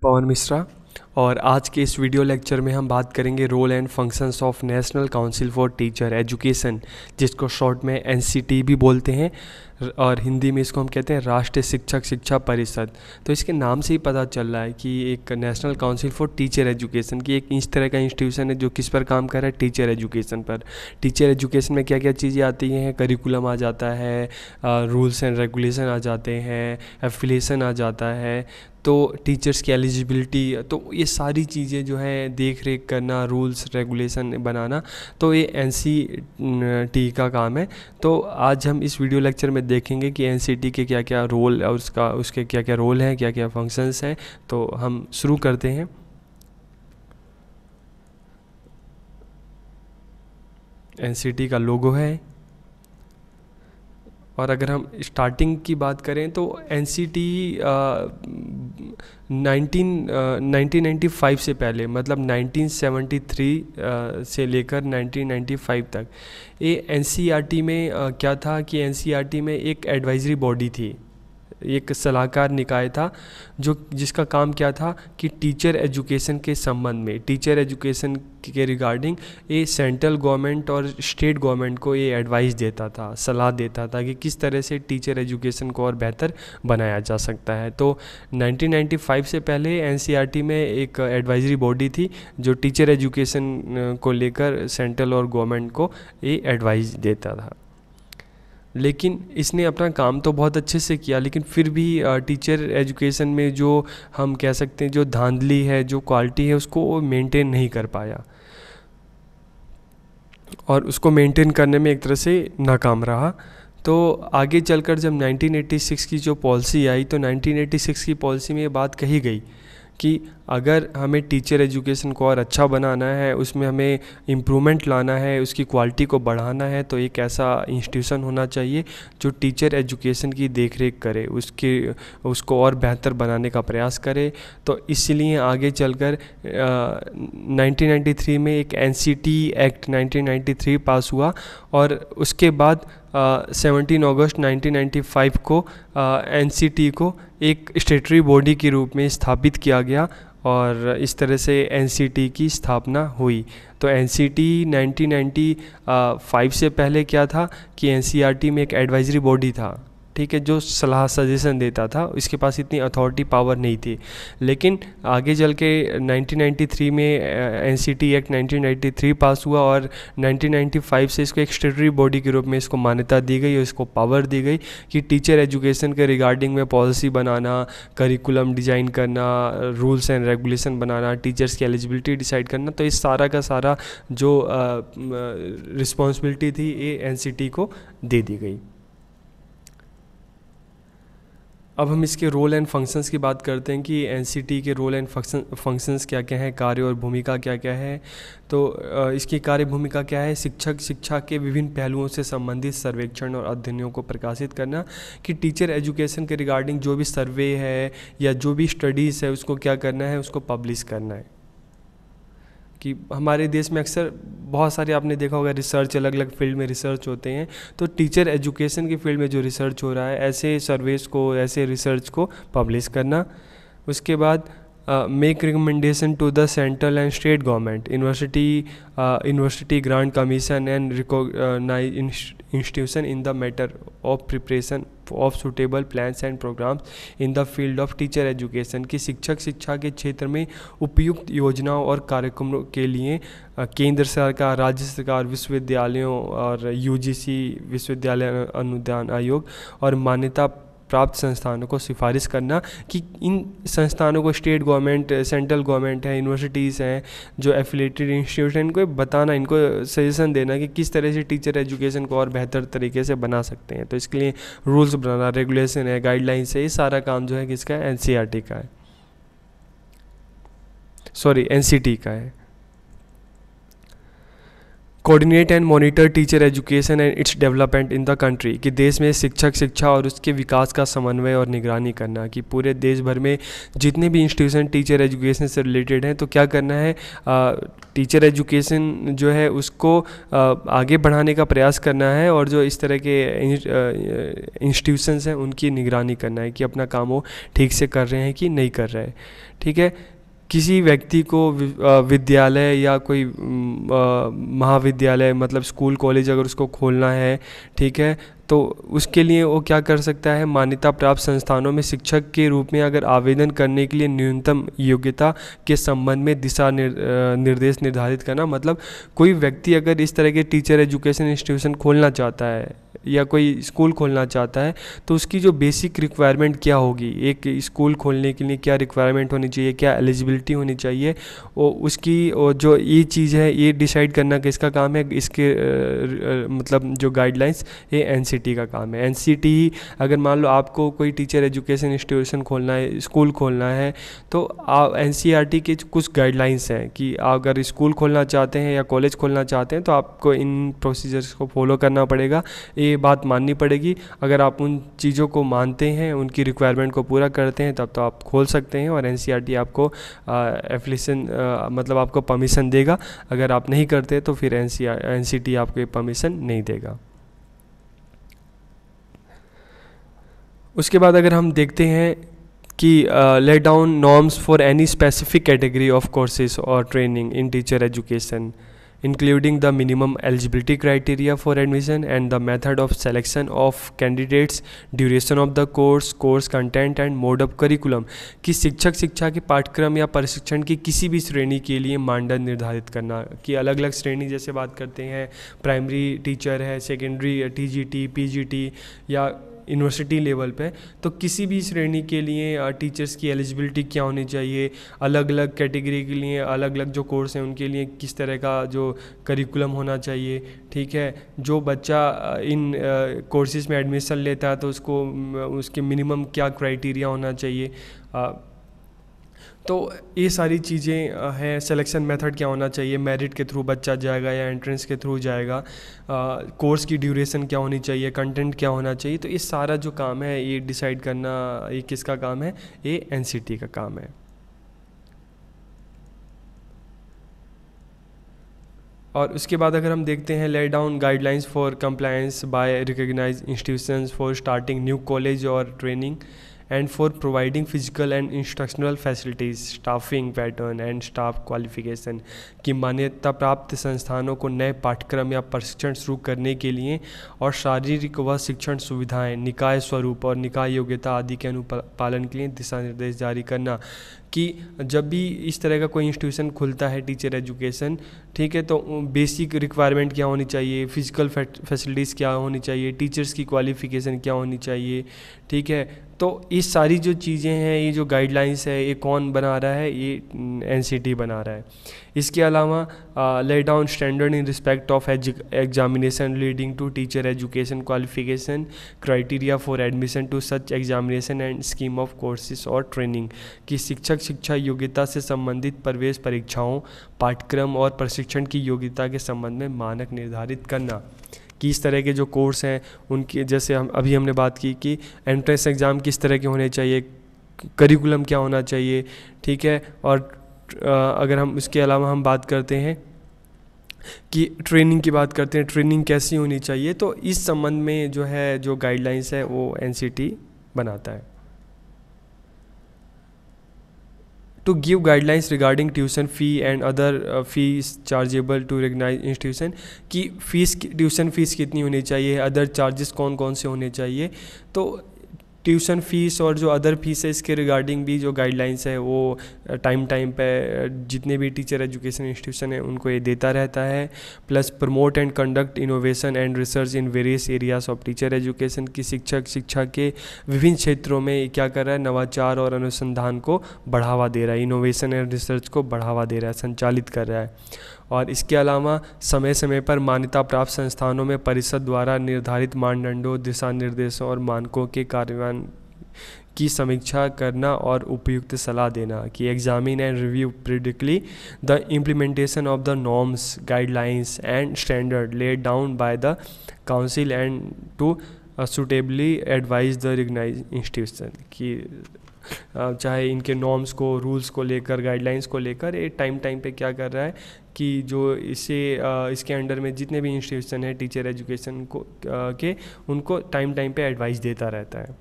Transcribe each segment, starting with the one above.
Pawan Mishra. और आज के इस वीडियो लेक्चर में हम बात करेंगे role and functions of National council for teacher Education जिसको शॉर्ट में एन भी बोलते हैं और हिंदी में इसको हम कहते हैं राष्ट्रीय शिक्षक शिक्षा परिषद तो इसके नाम से ही पता चल रहा है कि एक National council for teacher education की एक इस तरह का इंस्टीट्यूशन है जो किस पर काम कर रहा है टीचर एजुकेशन पर टीचर एजुकेशन में क्या क्या चीज़ें आती हैं करिकुलम आ जाता है रूल्स एंड रेगुलेशन आ जाते हैं एफिलेशन आ जाता है तो टीचर्स की एलिजिबिलिटी तो ये सारी चीज़ें जो है देख रेख करना रूल्स रेगुलेशन बनाना तो ये एन टी का काम है तो आज हम इस वीडियो लेक्चर में देखेंगे कि एन के क्या क्या रोल और उसका उसके क्या क्या रोल हैं क्या क्या फंक्शंस हैं तो हम शुरू करते हैं एन का लोगो है और अगर हम स्टार्टिंग की बात करें तो N C T nineteen nineteen ninety five से पहले मतलब नाइनटीन सेवेंटी थ्री से लेकर 1995 नाइन्टी फाइव तक ये एन सी आर टी में क्या था कि एन सी आर टी में एक एडवाइजरी बॉडी थी एक सलाहकार निकाय था जो जिसका काम क्या था कि टीचर एजुकेशन के संबंध में टीचर एजुकेशन के रिगार्डिंग ये सेंट्रल गवर्नमेंट और स्टेट गवर्नमेंट को ये एडवाइस देता था सलाह देता था कि किस तरह से टीचर एजुकेशन को और बेहतर बनाया जा सकता है तो 1995 से पहले एन e में एक एडवाइजरी बॉडी थी जो टीचर एजुकेशन को लेकर सेंट्रल और गवर्नमेंट को ये एडवाइस देता था लेकिन इसने अपना काम तो बहुत अच्छे से किया लेकिन फिर भी टीचर एजुकेशन में जो हम कह सकते हैं जो धांधली है जो क्वालिटी है उसको मेंटेन नहीं कर पाया और उसको मेंटेन करने में एक तरह से नाकाम रहा तो आगे चलकर जब 1986 की जो पॉलिसी आई तो 1986 की पॉलिसी में ये बात कही गई कि अगर हमें टीचर एजुकेशन को और अच्छा बनाना है उसमें हमें इम्प्रूवमेंट लाना है उसकी क्वालिटी को बढ़ाना है तो एक ऐसा इंस्टीट्यूशन होना चाहिए जो टीचर एजुकेशन की देख रेख करे उसके उसको और बेहतर बनाने का प्रयास करे तो इसलिए आगे चलकर नाइनटीन में एक एन एक्ट नाइनटीन पास हुआ और उसके बाद सेवनटीन अगस्त 1995 को एन को एक स्टेटरी बॉडी के रूप में स्थापित किया गया और इस तरह से एन की स्थापना हुई तो एन 1995 से पहले क्या था कि एन e में एक एडवाइजरी बॉडी था ठीक है जो सलाह सजेशन देता था इसके पास इतनी अथॉरिटी पावर नहीं थी लेकिन आगे चल के 1993 में N C T act nineteen पास हुआ और 1995 से इसको एक स्टेटरी बॉडी के रूप में इसको मान्यता दी गई और इसको पावर दी गई कि टीचर एजुकेशन के रिगार्डिंग में पॉलिसी बनाना करिकुलम डिज़ाइन करना रूल्स एंड रेगुलेशन बनाना टीचर्स की एलिजिबिलिटी डिसाइड करना तो इस सारा का सारा जो रिस्पॉन्सिबिलिटी थी ये एन को दे दी गई अब हम इसके रोल एंड फंक्शंस की बात करते हैं कि एन के रोल एंड फंक्शन फंक्शंस क्या क्या हैं कार्य और भूमिका क्या क्या है तो इसकी कार्य भूमिका क्या है शिक्षक शिक्षा के विभिन्न पहलुओं से संबंधित सर्वेक्षण और अध्ययनों को प्रकाशित करना कि टीचर एजुकेशन के रिगार्डिंग जो भी सर्वे है या जो भी स्टडीज़ है उसको क्या करना है उसको पब्लिश करना है कि हमारे देश में अक्सर बहुत सारे आपने देखा होगा रिसर्च अलग अलग फील्ड में रिसर्च होते हैं तो टीचर एजुकेशन की फील्ड में जो रिसर्च हो रहा है ऐसे सर्वेस को ऐसे रिसर्च को पब्लिश करना उसके बाद make recommendation to the central and state government university university grant commission and institution in the matter of preparation of suitable plans and programs in the field of teacher education कि शिक्षक शिक्षा के क्षेत्र में उपयुक्त योजनाओं और कार्यक्रमों के लिए केंद्र सरकार राज्य सरकार विश्वविद्यालयों और यूजीसी विश्वविद्यालय अनुदान आयोग और मान्यता प्राप्त संस्थानों को सिफारिश करना कि इन संस्थानों को स्टेट गवर्नमेंट सेंट्रल गवर्नमेंट है यूनिवर्सिटीज़ हैं जो एफिलेटेड इंस्टीट्यूट हैं इनको बताना इनको सजेशन देना कि किस तरह से टीचर एजुकेशन को और बेहतर तरीके से बना सकते हैं तो इसके लिए रूल्स बनाना रेगुलेशन है गाइडलाइंस है ये सारा काम जो है किसका एन e का है सॉरी एन e का है coordinate and monitor teacher education and its development in the country कि देश में शिक्षक शिक्षा और उसके विकास का समन्वय और निगरानी करना कि पूरे देश भर में जितने भी इंस्टीट्यूशन टीचर एजुकेशन से रिलेटेड हैं तो क्या करना है आ, टीचर एजुकेशन जो है उसको आ, आगे बढ़ाने का प्रयास करना है और जो इस तरह के इंस्टीट्यूशंस हैं उनकी निगरानी करना है कि अपना काम वो ठीक से कर रहे हैं कि नहीं कर रहे ठीक है किसी व्यक्ति को विद्यालय या कोई महाविद्यालय मतलब स्कूल कॉलेज अगर उसको खोलना है ठीक है तो उसके लिए वो क्या कर सकता है मान्यता प्राप्त संस्थानों में शिक्षक के रूप में अगर आवेदन करने के लिए न्यूनतम योग्यता के संबंध में दिशा निर, निर्देश निर्धारित करना मतलब कोई व्यक्ति अगर इस तरह के टीचर एजुकेशन इंस्टीट्यूशन खोलना चाहता है या कोई स्कूल खोलना चाहता है तो उसकी जो बेसिक रिक्वायरमेंट क्या होगी एक स्कूल खोलने के लिए क्या रिक्वायरमेंट होनी चाहिए क्या एलिजिबिलिटी होनी चाहिए वो उसकी और जो ये चीज़ है ये डिसाइड करना किसका काम है इसके मतलब जो गाइडलाइंस ये एन का काम है एन अगर मान लो आपको कोई टीचर एजुकेशन इंस्टीट्यूशन खोलना है स्कूल खोलना है तो एन e के कुछ गाइडलाइंस हैं कि अगर स्कूल खोलना चाहते हैं या कॉलेज खोलना चाहते हैं तो आपको इन प्रोसीजर्स को फॉलो करना पड़ेगा ये बात माननी पड़ेगी अगर आप उन चीज़ों को मानते हैं उनकी रिक्वायरमेंट को पूरा करते हैं तब तो आप खोल सकते हैं और एन e आपको एफिलेशन मतलब आपको परमिशन देगा अगर आप नहीं करते तो फिर एन सी e आपको परमिशन नहीं देगा उसके बाद अगर हम देखते हैं कि laid down norms for any specific category of courses और training in teacher education including the minimum eligibility criteria for admission and the method of selection of candidates duration of the course course content and mode of curriculum कि शिक्षक शिक्षा के पाठ्यक्रम या प्रशिक्षण की किसी भी श्रेणी के लिए मानदंड निर्धारित करना कि अलग अलग श्रेणी जैसे बात करते हैं प्राइमरी टीचर है secondary T G T P G T या यूनिवर्सिटी लेवल पे तो किसी भी श्रेणी के लिए टीचर्स की एलिजिबिलिटी क्या होनी चाहिए अलग अलग कैटेगरी के लिए अलग अलग जो कोर्स हैं उनके लिए किस तरह का जो करिकुलम होना चाहिए ठीक है जो बच्चा इन कोर्सेज में एडमिशन लेता है तो उसको उसके मिनिमम क्या क्राइटेरिया होना चाहिए तो ये सारी चीज़ें हैं सिलेक्शन मेथड क्या होना चाहिए मेरिट के थ्रू बच्चा जाएगा या एंट्रेंस के थ्रू जाएगा कोर्स की ड्यूरेशन क्या होनी चाहिए कंटेंट क्या होना चाहिए तो ये सारा जो काम है ये डिसाइड करना ये किसका काम है ये एन का काम है और उसके बाद अगर हम देखते हैं laid down guidelines for compliance by recognise institutions for starting new college और training and for providing physical and instructional facilities staffing pattern and staff qualification की मान्यता प्राप्त संस्थानों को नए पाठ्यक्रम या प्रशिक्षण शुरू करने के लिए और शारीरिक व शिक्षण सुविधाएं निकाय स्वरूप और निकाय योग्यता आदि के अनुपालन के लिए दिशा निर्देश जारी करना कि जब भी इस तरह का कोई इंस्टीट्यूशन खुलता है टीचर एजुकेशन ठीक है तो बेसिक रिक्वायरमेंट क्या होनी चाहिए फिजिकल फैसिलिटीज़ क्या होनी चाहिए टीचर्स की क्वालिफिकेशन क्या होनी चाहिए ठीक है तो ये सारी जो चीज़ें हैं ये जो गाइडलाइंस है ये कौन बना रहा है ये एन हम्म, बना रहा है इसके अलावा lay down standard in respect of examination leading to teacher education qualification criteria for admission to such examination and scheme of courses और ट्रेनिंग कि शिक्षक शिक्षा योग्यता से संबंधित प्रवेश परीक्षाओं पाठ्यक्रम और प्रशिक्षण की योग्यता के संबंध में मानक निर्धारित करना किस तरह के जो कोर्स हैं उनके जैसे हम अभी हमने बात की कि एंट्रेंस एग्ज़ाम किस तरह के होने चाहिए करिकुलम क्या होना चाहिए ठीक है और अगर हम इसके अलावा हम बात करते हैं कि ट्रेनिंग की बात करते हैं ट्रेनिंग कैसी होनी चाहिए तो इस संबंध में जो है जो गाइडलाइंस है वो एन बनाता है to give guidelines regarding tuition fee and other fees chargeable to recognise institution की फीस ट्यूशन फीस कितनी होनी चाहिए अदर चार्जेस कौन कौन से होने चाहिए तो ट्यूशन फ़ीस और जो अदर फीस है इसके रिगार्डिंग भी जो गाइडलाइंस है वो टाइम टाइम पे जितने भी टीचर एजुकेशन इंस्टीट्यूशन है उनको ये देता रहता है plus promote and conduct innovation and research in various areas of teacher education की शिक्षक शिक्षा के विभिन्न क्षेत्रों में क्या कर रहा है नवाचार और अनुसंधान को बढ़ावा दे रहा है इनोवेशन एंड रिसर्च को बढ़ावा दे रहा है संचालित कर रहा है और इसके अलावा समय समय पर मान्यता प्राप्त संस्थानों में परिषद द्वारा निर्धारित मानदंडों दिशा निर्देशों और मानकों के कार्यान्वयन संस्थान की समीक्षा करना और उपयुक्त सलाह देना कि examine and review periodically the implementation of the norms guidelines and standard laid down by the council and to suitably advise the recognise institution कि uh, चाहे इनके नॉर्म्स को रूल्स को लेकर गाइडलाइंस को लेकर ये टाइम टाइम पे क्या कर रहा है कि जो इसे uh, इसके अंडर में जितने भी इंस्टीट्यूशन है टीचर एजुकेशन को uh, के उनको टाइम टाइम पे एडवाइस देता रहता है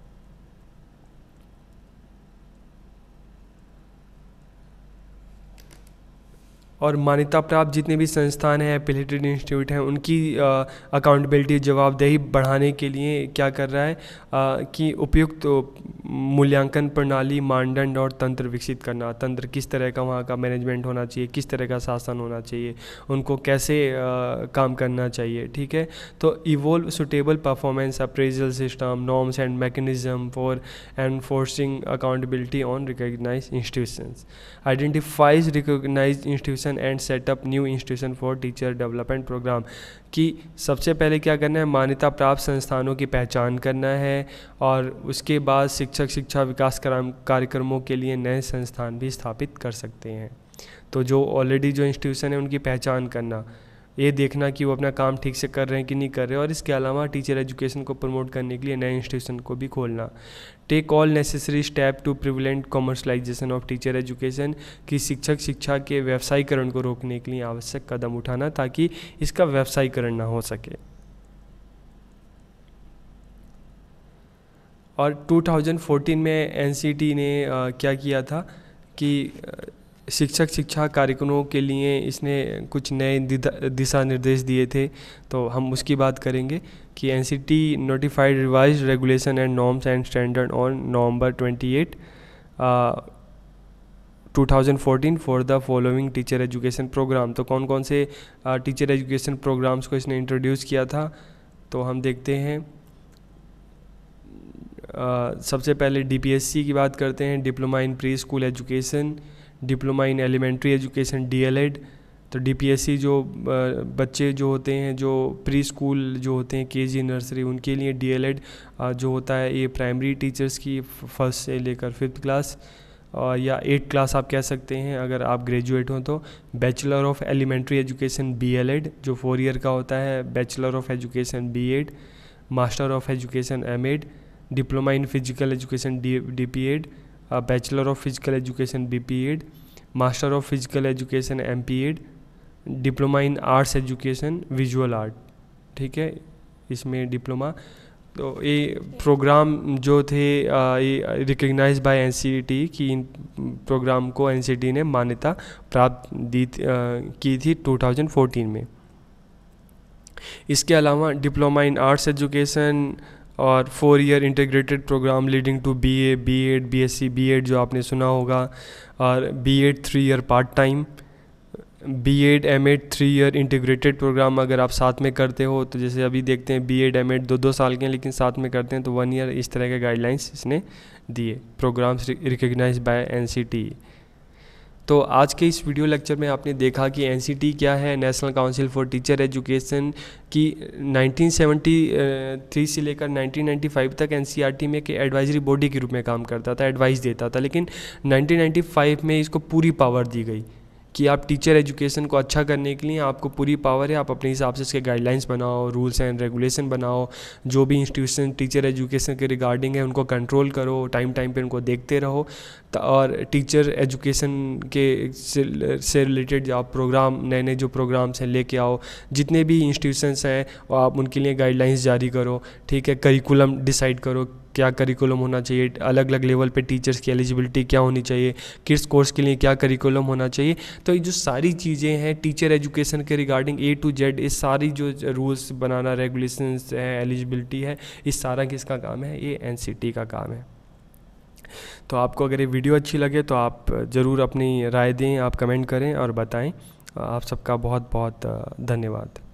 और मान्यता प्राप्त जितने भी संस्थान हैं एपिलेटेड इंस्टीट्यूट हैं उनकी अकाउंटेबिलिटी जवाबदेही बढ़ाने के लिए क्या कर रहा है आ, कि उपयुक्त तो मूल्यांकन प्रणाली मानदंड और तंत्र विकसित करना तंत्र किस तरह का वहाँ का मैनेजमेंट होना चाहिए किस तरह का शासन होना चाहिए उनको कैसे आ, काम करना चाहिए ठीक है तो evolve suitable performance appraisal system norms and mechanism for enforcing accountability on recognise institution identifies recognise institution institution and set up new institution for teacher development programme कि सबसे पहले क्या करना है मान्यता प्राप्त संस्थानों की पहचान करना है और उसके बाद शिक्षक शिक्षा विकास कार्यक्रमों के लिए नए संस्थान भी स्थापित कर सकते हैं तो जो ऑलरेडी जो इंस्टीट्यूशन है उनकी पहचान करना ये देखना कि वो अपना काम ठीक से कर रहे हैं कि नहीं कर रहे और इसके अलावा टीचर एजुकेशन को प्रमोट करने के लिए नए इंस्टीट्यूशन को भी खोलना take all necessary step to prevalent commercialisation of teacher education कि शिक्षक शिक्षा के व्यवसायीकरण को रोकने के लिए आवश्यक कदम उठाना ताकि इसका व्यवसायीकरण ना हो सके और 2014 में एन ने आ, क्या किया था कि शिक्षक शिक्षा कार्यक्रमों के लिए इसने कुछ नए दिशा निर्देश दिए थे तो हम उसकी बात करेंगे कि N notified revise regulation and norms and standard on November 28 2014 for the following teacher education programme तो कौन कौन से टीचर एजुकेशन प्रोग्राम्स को इसने इंट्रोड्यूस किया था तो हम देखते हैं uh, सबसे पहले डी की बात करते हैं diploma in preschool education diploma in elementary education D तो डी जो बच्चे जो होते हैं जो प्री स्कूल जो होते हैं जी नर्सरी उनके लिए डीएलएड जो होता है ये प्राइमरी टीचर्स की फर्स्ट से लेकर फिफ्थ क्लास या एट क्लास आप कह सकते हैं अगर आप ग्रेजुएट हो तो bachelor of elementary education Ed जो फोर ईयर का होता है bachelor of education Ed master of education Ed diploma in physical education D D P Ed bachelor of physical education B P Ed master of physical education M P Ed diploma in arts education visual art ठीक है इसमें diploma तो ये programme जो थे ये recognise by N कि इन प्रोग्राम को एन e ने मान्यता प्राप्त दी की थी 2014 में इसके अलावा डिप्लोमा इन आर्ट्स एजुकेशन और four year integrated programme leading to B A B Ed B S C B Ed जो आपने सुना होगा और B Ed three year part time B Ed M Ed three year integrated programme अगर आप साथ में करते हो तो जैसे अभी देखते हैं बी एड एम एड दो दो साल के हैं लेकिन साथ में करते हैं तो वन ईयर इस तरह के गाइडलाइंस इसने दिए programmes recognise by N C T E तो आज के इस वीडियो लेक्चर में आपने देखा कि एन क्या है national council for teacher education की 1973 से लेकर 1995 तक एन e में एक एडवाइजरी बॉडी के रूप में काम करता था एडवाइस देता था लेकिन 1995 में इसको पूरी पावर दी गई कि आप टीचर एजुकेशन को अच्छा करने के लिए आपको पूरी पावर है आप अपने हिसाब से इसके गाइडलाइंस बनाओ रूल्स एंड रेगुलेशन बनाओ जो भी इंस्टीट्यूशन टीचर एजुकेशन के रिगार्डिंग है उनको कंट्रोल करो टाइम टाइम पे उनको देखते रहो और टीचर एजुकेशन के से रिलेटेड आप प्रोग्राम नए नए जो प्रोग्राम्स हैं लेके आओ जितने भी इंस्टीट्यूशंस हैं आप उनके लिए गाइडलाइंस जारी करो ठीक है करिकुलम डिसाइड करो क्या करिकुलम होना चाहिए अलग अलग लेवल पे टीचर्स की एलिजिबिलिटी क्या होनी चाहिए किस कोर्स के लिए क्या करिकुलम होना चाहिए तो ये जो सारी चीज़ें हैं टीचर एजुकेशन के रिगार्डिंग ए टू जेड इस सारी जो रूल्स बनाना रेगुलेशन है एलिजिबिलिटी है इस सारा किसका काम है ये एन का काम है तो आपको अगर ये वीडियो अच्छी लगे तो आप ज़रूर अपनी राय दें आप कमेंट करें और बताएं आप सबका बहुत बहुत धन्यवाद